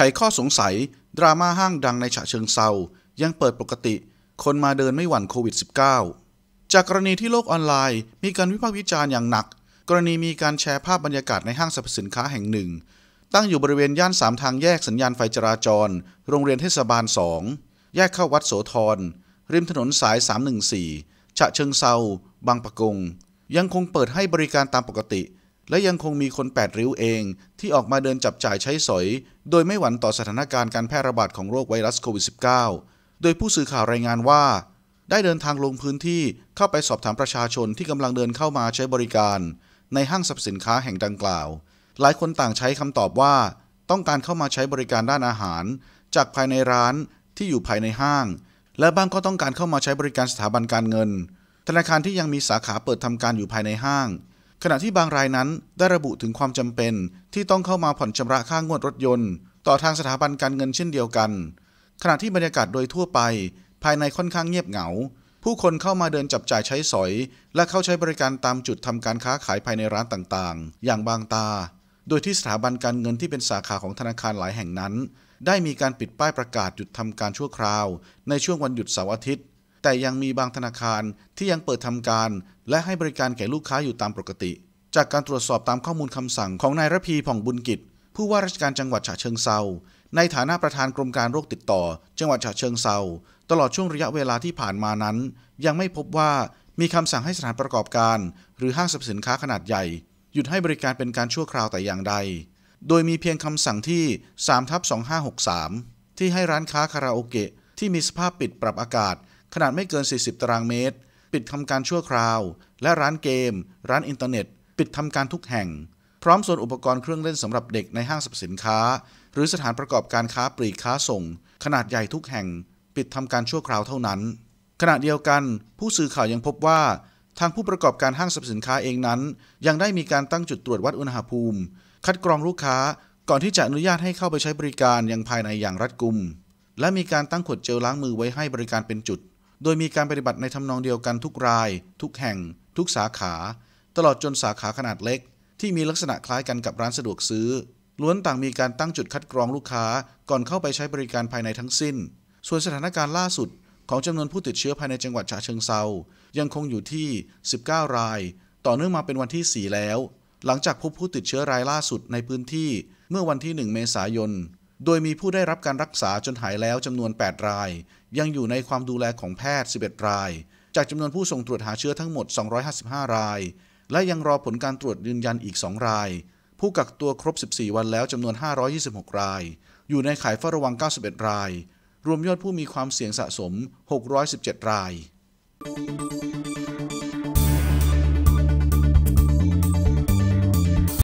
ไขข้อสงสัย ดราม่าห้างดังในฉะเชิงเซายังเปิดปกติคนมาเดินไม่หวั่นโควิด -19 จากกรณีที่โลกออนไลน์มีการวิพากษ์วิจารณ์อย่างหนัก กรณีมีการแชร์ภาพบรรยากาศในห้างสรรพสินค้าแห่งหนึ่ง ตั้งอยู่บริเวณย่านสามทางแยกสัญญาณไฟจราจร โรงเรียนเทศบาลสองแยกเข้าวัดโสธรริมถนนสาย 314ฉะเชิงเซาบางปะกง ยังคงเปิดให้บริการตามปกติและยังคงมีคน8ริ้วเองที่ออกมาเดินจับจ่ายใช้สอย โดยไม่หวั่นต่อสถานการณ์การแพร่ระบาดของโรคไวรัสโควิด -19 โดยผู้สื่อข่าวรายงานว่า ได้เดินทางลงพื้นที่เข้าไปสอบถามประชาชนที่กำลังเดินเข้ามาใช้บริการ ในห้างสรรพสินค้าแห่งดังกล่าว หลายคนต่างใช้คำตอบว่า ต้องการเข้ามาใช้บริการด้านอาหาร จากภายในร้านที่อยู่ภายในห้าง และบางก็ต้องการเข้ามาใช้บริการสถาบันการเงิน ธนาคารที่ยังมีสาขาเปิดทำการอยู่ภายในห้างขณะที่บางรายนั้นได้ระบุถึงความจำเป็นที่ต้องเข้ามาผ่อนชำระค่างวดรถยนต์ต่อทางสถาบันการเงินเช่นเดียวกัน ขณะที่บรรยากาศโดยทั่วไปภายในค่อนข้างเงียบเหงา ผู้คนเข้ามาเดินจับจ่ายใช้สอยและเข้าใช้บริการตามจุดทำการค้าขายภายในร้านต่างๆ อย่างบางตา โดยที่สถาบันการเงินที่เป็นสาขาของธนาคารหลายแห่งนั้นได้มีการปิดป้ายประกาศหยุดทำการชั่วคราวในช่วงวันหยุดเสาร์อาทิตย์แต่ยังมีบางธนาคารที่ยังเปิดทำการ และให้บริการแก่ลูกค้าอยู่ตามปกติ จากการตรวจสอบตามข้อมูลคำสั่งของนายระพีผ่องบุญกิจผู้ว่าราชการจังหวัดฉะเชิงเซาในฐานะประธานกรมการโรคติดต่อ จังหวัดฉะเชิงเซาตลอดช่วงระยะเวลาที่ผ่านมานั้น ยังไม่พบว่ามีคำสั่งให้สถานประกอบการ หรือห้างสรรพสินค้าขนาดใหญ่ หยุดให้บริการเป็นการชั่วคราวแต่อย่างใดโดยมีเพียงคำสั่งที่3ทับ2563ที่ให้ร้านค้าคาราโอเกะที่มีสภาพปิดปรับอากาศขนาดไม่เกิน 40ตารางเมตร ปิดทำการชั่วคราว และร้านเกม ร้านอินเทอร์เน็ต ปิดทำการทุกแห่ง พร้อมส่วนอุปกรณ์เครื่องเล่นสำหรับเด็กในห้างสรรพสินค้า หรือสถานประกอบการค้าปลีกค้าส่ง ขนาดใหญ่ทุกแห่ง ปิดทำการชั่วคราวเท่านั้น ขณะเดียวกัน ผู้สื่อข่าวยังพบว่า ทางผู้ประกอบการห้างสรรพสินค้าเองนั้น ยังได้มีการตั้งจุดตรวจวัดอุณหภูมิ คัดกรองลูกค้า ก่อนที่จะอนุญาตให้เข้าไปใช้บริการยังภายในอย่างรัดกุม และมีการตั้งขวดเจลล้างมือไว้ให้บริการเป็นจุดโดยมีการปฏิบัติในทำนองเดียวกันทุกราย ทุกแห่ง ทุกสาขา ตลอดจนสาขาขนาดเล็ก ที่มีลักษณะคล้ายกันกับร้านสะดวกซื้อ ล้วนต่างมีการตั้งจุดคัดกรองลูกค้าก่อนเข้าไปใช้บริการภายในทั้งสิ้น ส่วนสถานการณ์ล่าสุดของจำนวนผู้ติดเชื้อภายในจังหวัดฉะเชิงเซายังคงอยู่ที่ 19 ราย ต่อเนื่องมาเป็นวันที่ 4 แล้ว หลังจากพบผู้ติดเชื้อรายล่าสุดในพื้นที่เมื่อวันที่ 1 เมษายนโดยมีผู้ได้รับการรักษาจนหายแล้วจำนวน 8 ราย ยังอยู่ในความดูแลของแพทย์ 11 ราย จากจำนวนผู้ส่งตรวจหาเชื้อทั้งหมด 255 ราย และยังรอผลการตรวจยืนยันอีก 2 ราย ผู้กักตัวครบ 14 วันแล้วจำนวน 526 ราย อยู่ในข่ายเฝ้าระวัง 91 ราย รวมยอดผู้มีความเสี่ยงสะสม 617 ราย